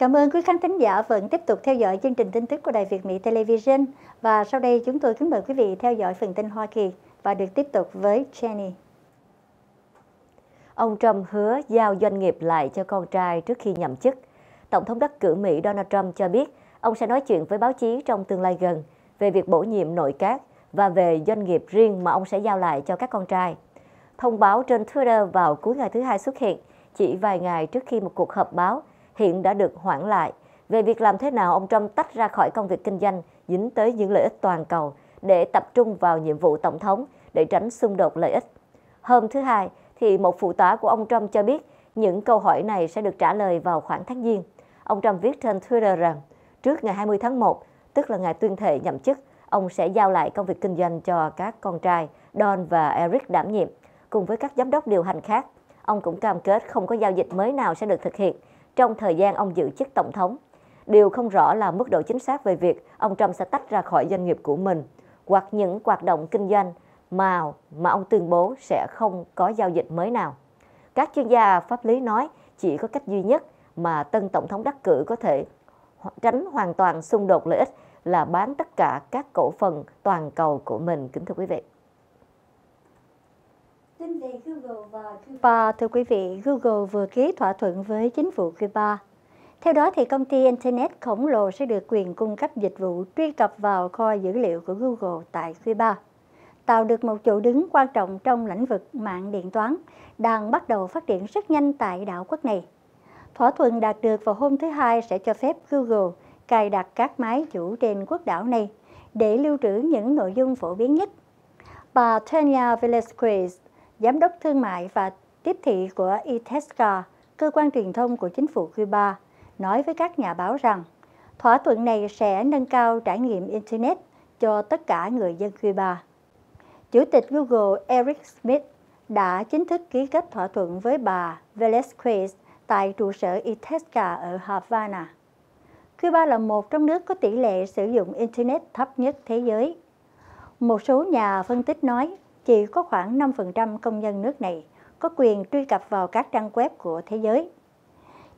Cảm ơn quý khán thính giả vẫn tiếp tục theo dõi chương trình tin tức của Đài Việt Mỹ Television. Và sau đây chúng tôi kính mời quý vị theo dõi phần tin Hoa Kỳ và được tiếp tục với Jenny. Ông Trump hứa giao doanh nghiệp lại cho con trai trước khi nhậm chức. Tổng thống đắc cử Mỹ Donald Trump cho biết ông sẽ nói chuyện với báo chí trong tương lai gần về việc bổ nhiệm nội các và về doanh nghiệp riêng mà ông sẽ giao lại cho các con trai. Thông báo trên Twitter vào cuối ngày thứ hai xuất hiện, chỉ vài ngày trước khi một cuộc họp báo – hiện đã được hoãn lại. Về việc làm thế nào ông Trump tách ra khỏi công việc kinh doanh dính tới những lợi ích toàn cầu để tập trung vào nhiệm vụ tổng thống để tránh xung đột lợi ích. Hôm thứ Hai, thì một phụ tá của ông Trump cho biết những câu hỏi này sẽ được trả lời vào khoảng tháng Giêng. Ông Trump viết trên Twitter rằng trước ngày 20 tháng 1, tức là ngày tuyên thệ nhậm chức, ông sẽ giao lại công việc kinh doanh cho các con trai Don và Eric đảm nhiệm, cùng với các giám đốc điều hành khác. Ông cũng cam kết không có giao dịch mới nào sẽ được thực hiện trong thời gian ông giữ chức tổng thống. Điều không rõ là mức độ chính xác về việc ông Trump sẽ tách ra khỏi doanh nghiệp của mình hoặc những hoạt động kinh doanh mà mà ông tuyên bố sẽ không có giao dịch mới nào. Các chuyên gia pháp lý nói chỉ có cách duy nhất mà tân tổng thống đắc cử có thể tránh hoàn toàn xung đột lợi ích là bán tất cả các cổ phần toàn cầu của mình kính thưa quý vị và thưa quý vị, Google vừa ký thỏa thuận với chính phủ Cuba. Theo đó, thì công ty Internet khổng lồ sẽ được quyền cung cấp dịch vụ truy cập vào kho dữ liệu của Google tại Cuba, tạo được một chỗ đứng quan trọng trong lĩnh vực mạng điện toán, đang bắt đầu phát triển rất nhanh tại đảo quốc này. Thỏa thuận đạt được vào hôm thứ Hai sẽ cho phép Google cài đặt các máy chủ trên quốc đảo này để lưu trữ những nội dung phổ biến nhất. Bà Tanya Velasquez, Giám đốc Thương mại và Tiếp thị của ITESCA, cơ quan truyền thông của chính phủ Cuba, nói với các nhà báo rằng thỏa thuận này sẽ nâng cao trải nghiệm Internet cho tất cả người dân Cuba. Chủ tịch Google Eric Schmidt đã chính thức ký kết thỏa thuận với bà Velasquez tại trụ sở ITESCA ở Havana. Cuba là một trong nước có tỷ lệ sử dụng Internet thấp nhất thế giới. Một số nhà phân tích nói chỉ có khoảng 5% công dân nước này có quyền truy cập vào các trang web của thế giới.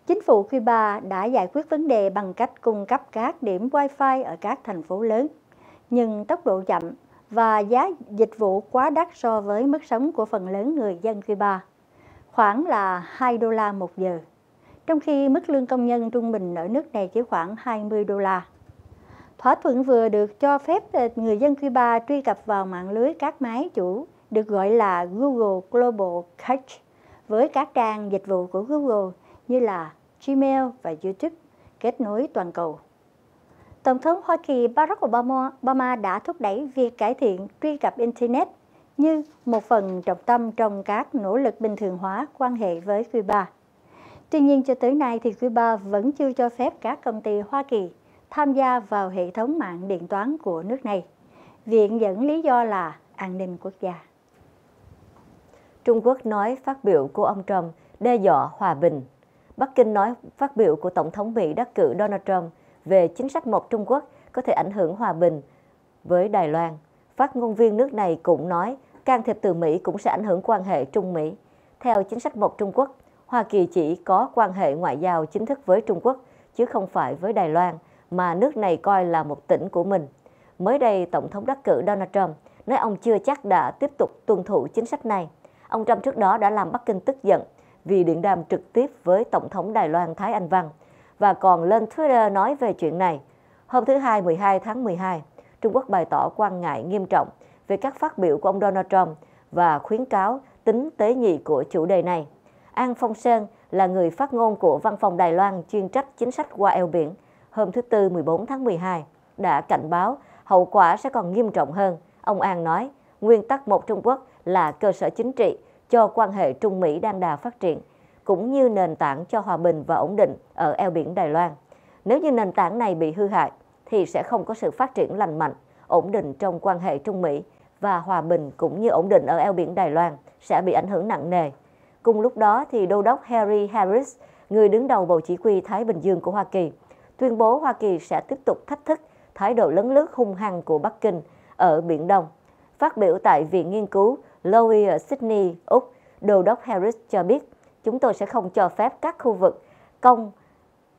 Chính phủ Cuba đã giải quyết vấn đề bằng cách cung cấp các điểm Wi-Fi ở các thành phố lớn, nhưng tốc độ chậm và giá dịch vụ quá đắt so với mức sống của phần lớn người dân Cuba, khoảng là 2 đô la một giờ, trong khi mức lương công nhân trung bình ở nước này chỉ khoảng 20 đô la. Thỏa thuận vừa được cho phép ờ, người dân Cuba truy cập vào mạng lưới các máy chủ được gọi là Google Global Cache với các trang dịch vụ của Google như là Gmail và YouTube kết nối toàn cầu. Tổng thống Hoa Kỳ Barack Obama đã thúc đẩy việc cải thiện truy cập Internet như một phần trọng tâm trong các nỗ lực bình thường hóa quan hệ với Cuba. Tuy nhiên, cho tới nay thì Cuba vẫn chưa cho phép các công ty Hoa Kỳ tham gia vào hệ thống mạng điện toán của nước này. Viện dẫn lý do là an ninh quốc gia. Trung Quốc nói phát biểu của ông Trump đe dọa hòa bình. Bắc Kinh nói phát biểu của Tổng thống Mỹ đắc cử Donald Trump về chính sách một Trung Quốc có thể ảnh hưởng hòa bình với Đài Loan. Phát ngôn viên nước này cũng nói can thiệp từ Mỹ cũng sẽ ảnh hưởng quan hệ Trung-Mỹ. Theo chính sách một Trung Quốc, Hoa Kỳ chỉ có quan hệ ngoại giao chính thức với Trung Quốc chứ không phải với Đài Loan – mà nước này coi là một tỉnh của mình. Mới đây, Tổng thống đắc cử Donald Trump nói ông chưa chắc đã tiếp tục tuân thủ chính sách này. Ông Trump trước đó đã làm Bắc Kinh tức giận vì điện đàm trực tiếp với Tổng thống Đài Loan Thái Anh Văn và còn lên Twitter nói về chuyện này. Hôm thứ Hai 12 tháng 12, Trung Quốc bày tỏ quan ngại nghiêm trọng về các phát biểu của ông Donald Trump và khuyến cáo tính tế nhị của chủ đề này. An Phong Sơn là người phát ngôn của Văn phòng Đài Loan chuyên trách chính sách qua eo biển hôm thứ Tư 14 tháng 12 đã cảnh báo hậu quả sẽ còn nghiêm trọng hơn. Ông An nói, nguyên tắc một Trung Quốc là cơ sở chính trị cho quan hệ Trung Mỹ đang đà phát triển, cũng như nền tảng cho hòa bình và ổn định ở eo biển Đài Loan. Nếu như nền tảng này bị hư hại, thì sẽ không có sự phát triển lành mạnh, ổn định trong quan hệ Trung Mỹ và hòa bình cũng như ổn định ở eo biển Đài Loan sẽ bị ảnh hưởng nặng nề. Cùng lúc đó thì đô đốc Harry Harris, người đứng đầu Bộ Chỉ huy Thái Bình Dương của Hoa Kỳ, tuyên bố Hoa Kỳ sẽ tiếp tục thách thức thái độ lấn lướt hung hăng của Bắc Kinh ở Biển Đông. Phát biểu tại Viện Nghiên cứu Lowy ở Sydney, Úc, Đô đốc Harris cho biết, chúng tôi sẽ không cho phép các khu vực công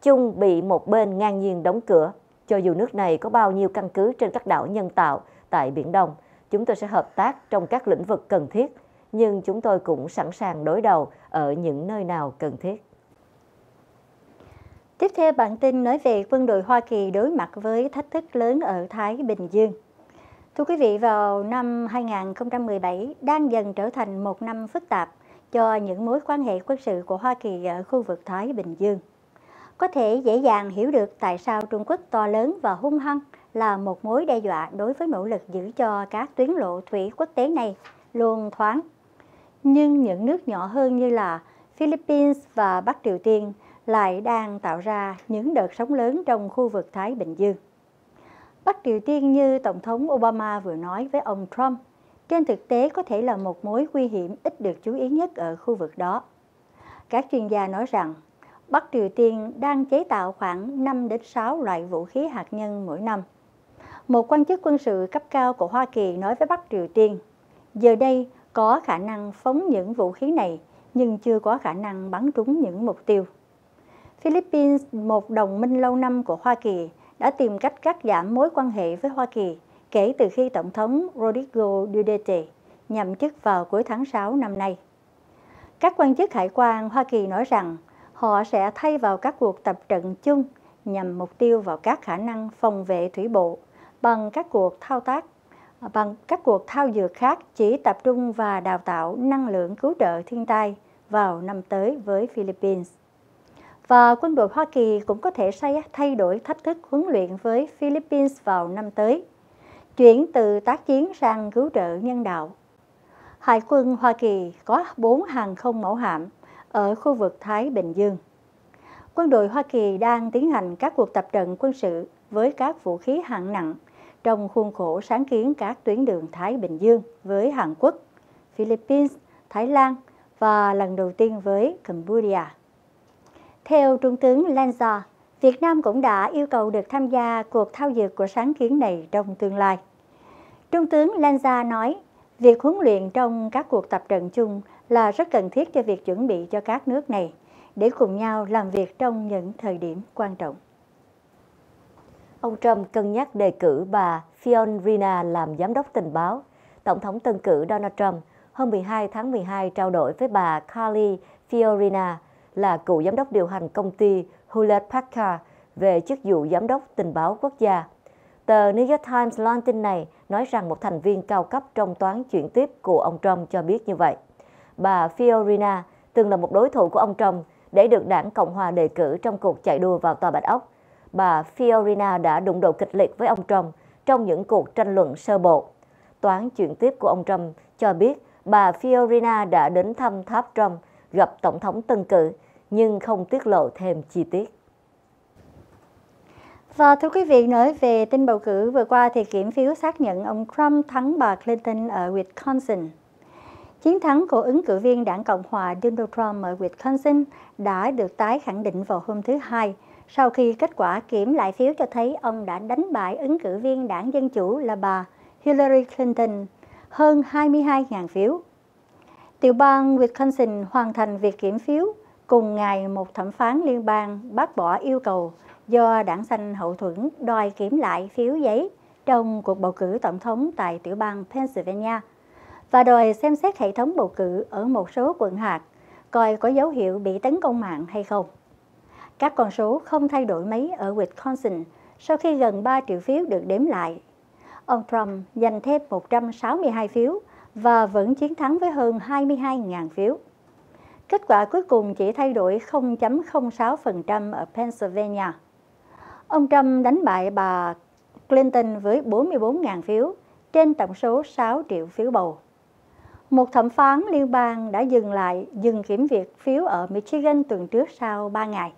chung bị một bên ngang nhiên đóng cửa. Cho dù nước này có bao nhiêu căn cứ trên các đảo nhân tạo tại Biển Đông, chúng tôi sẽ hợp tác trong các lĩnh vực cần thiết, nhưng chúng tôi cũng sẵn sàng đối đầu ở những nơi nào cần thiết. Tiếp theo bản tin nói về quân đội Hoa Kỳ đối mặt với thách thức lớn ở Thái Bình Dương. Thưa quý vị, vào năm 2017 đang dần trở thành một năm phức tạp cho những mối quan hệ quân sự của Hoa Kỳ ở khu vực Thái Bình Dương. Có thể dễ dàng hiểu được tại sao Trung Quốc to lớn và hung hăng là một mối đe dọa đối với nỗ lực giữ cho các tuyến lộ thủy quốc tế này luôn thoáng. Nhưng những nước nhỏ hơn như là Philippines và Bắc Triều Tiên lại đang tạo ra những đợt sóng lớn trong khu vực Thái Bình Dương. Bắc Triều Tiên như Tổng thống Obama vừa nói với ông Trump, trên thực tế có thể là một mối nguy hiểm ít được chú ý nhất ở khu vực đó. Các chuyên gia nói rằng, Bắc Triều Tiên đang chế tạo khoảng 5 đến 6 loại vũ khí hạt nhân mỗi năm. Một quan chức quân sự cấp cao của Hoa Kỳ nói với Bắc Triều Tiên, giờ đây có khả năng phóng những vũ khí này nhưng chưa có khả năng bắn trúng những mục tiêu. Philippines, một đồng minh lâu năm của Hoa Kỳ, đã tìm cách cắt giảm mối quan hệ với Hoa Kỳ kể từ khi Tổng thống Rodrigo Duterte nhậm chức vào cuối tháng 6 năm nay. Các quan chức hải quan Hoa Kỳ nói rằng họ sẽ thay vào các cuộc tập trận chung nhằm mục tiêu vào các khả năng phòng vệ thủy bộ bằng các cuộc thao tác bằng các cuộc thao dược khác chỉ tập trung và đào tạo năng lượng cứu trợ thiên tai vào năm tới với Philippines. Và quân đội Hoa Kỳ cũng có thể thay đổi thách thức huấn luyện với Philippines vào năm tới, chuyển từ tác chiến sang cứu trợ nhân đạo. Hải quân Hoa Kỳ có 4 hàng không mẫu hạm ở khu vực Thái Bình Dương. Quân đội Hoa Kỳ đang tiến hành các cuộc tập trận quân sự với các vũ khí hạng nặng trong khuôn khổ sáng kiến các tuyến đường Thái Bình Dương với Hàn Quốc, Philippines, Thái Lan và lần đầu tiên với Cambodia. Theo Trung tướng Lanza, Việt Nam cũng đã yêu cầu được tham gia cuộc thao dược của sáng kiến này trong tương lai. Trung tướng Lanza nói, việc huấn luyện trong các cuộc tập trận chung là rất cần thiết cho việc chuẩn bị cho các nước này để cùng nhau làm việc trong những thời điểm quan trọng. Ông Trump cân nhắc đề cử bà Fiorina làm giám đốc tình báo. Tổng thống tân cử Donald Trump hôm 12 tháng 12 trao đổi với bà Carly Fiorina, là cựu giám đốc điều hành công ty Hewlett Packard về chức vụ giám đốc tình báo quốc gia. Tờ New York Times loan tin này nói rằng một thành viên cao cấp trong toán chuyển tiếp của ông Trump cho biết như vậy. Bà Fiorina từng là một đối thủ của ông Trump để được đảng Cộng hòa đề cử trong cuộc chạy đua vào Tòa Bạch Ốc. Bà Fiorina đã đụng độ kịch liệt với ông Trump trong những cuộc tranh luận sơ bộ. Toán chuyển tiếp của ông Trump cho biết bà Fiorina đã đến thăm tháp Trump gặp Tổng thống Tân cử, nhưng không tiết lộ thêm chi tiết. Và thưa quý vị, nói về tin bầu cử vừa qua thì kiểm phiếu xác nhận ông Trump thắng bà Clinton ở Wisconsin. Chiến thắng của ứng cử viên đảng Cộng hòa Donald Trump ở Wisconsin đã được tái khẳng định vào hôm thứ Hai, sau khi kết quả kiểm lại phiếu cho thấy ông đã đánh bại ứng cử viên đảng Dân Chủ là bà Hillary Clinton hơn 22.000 phiếu tiểu bang Wisconsin hoàn thành việc kiểm phiếu cùng ngày một thẩm phán liên bang bác bỏ yêu cầu do đảng xanh hậu thuẫn đòi kiểm lại phiếu giấy trong cuộc bầu cử tổng thống tại tiểu bang Pennsylvania và đòi xem xét hệ thống bầu cử ở một số quận hạt coi có dấu hiệu bị tấn công mạng hay không. Các con số không thay đổi mấy ở Wisconsin sau khi gần 3 triệu phiếu được đếm lại. Ông Trump giành thêm 162 phiếu, và vẫn chiến thắng với hơn 22.000 phiếu. Kết quả cuối cùng chỉ thay đổi 0.06% ở Pennsylvania. Ông Trump đánh bại bà Clinton với 44.000 phiếu trên tổng số 6 triệu phiếu bầu. Một thẩm phán liên bang đã dừng lại dừng kiểm việc phiếu ở Michigan tuần trước sau 3 ngày.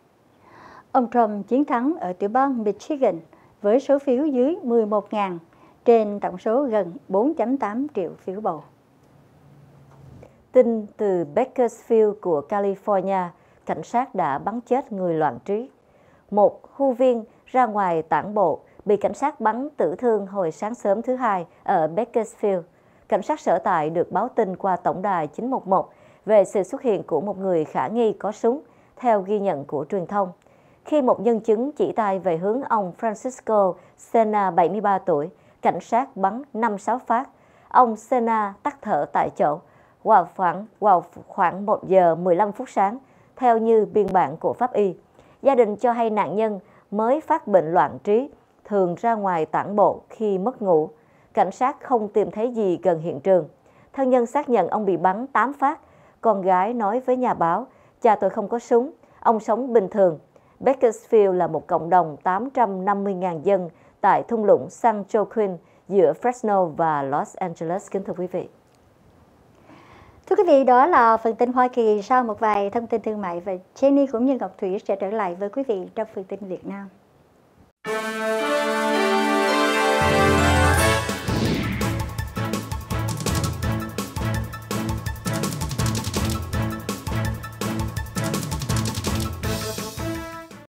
Ông Trump chiến thắng ở tiểu bang Michigan với số phiếu dưới 11.000 trên tổng số gần 4.8 triệu phiếu bầu. Tin từ Bakersfield của California, cảnh sát đã bắn chết người loạn trí. Một khu viên ra ngoài tản bộ bị cảnh sát bắn tử thương hồi sáng sớm thứ hai ở Bakersfield. Cảnh sát sở tại được báo tin qua tổng đài 911 về sự xuất hiện của một người khả nghi có súng, theo ghi nhận của truyền thông. Khi một nhân chứng chỉ tay về hướng ông Francisco Sena, 73 tuổi, cảnh sát bắn 5-6 phát. Ông Sena tắt thở tại chỗ vào khoảng, vào khoảng 1 giờ 15 phút sáng, theo như biên bản của pháp y. Gia đình cho hay nạn nhân mới phát bệnh loạn trí, thường ra ngoài tản bộ khi mất ngủ. Cảnh sát không tìm thấy gì gần hiện trường. Thân nhân xác nhận ông bị bắn 8 phát. Con gái nói với nhà báo, cha tôi không có súng, ông sống bình thường. Bakersfield là một cộng đồng 850.000 dân, tại thung lũng San Joaquin giữa Fresno và Los Angeles. Kính thưa quý vị. Thưa quý vị, đó là phần tin Hoa Kỳ sau một vài thông tin thương mại và Jenny cũng như Ngọc Thủy sẽ trở lại với quý vị trong phần tin Việt Nam.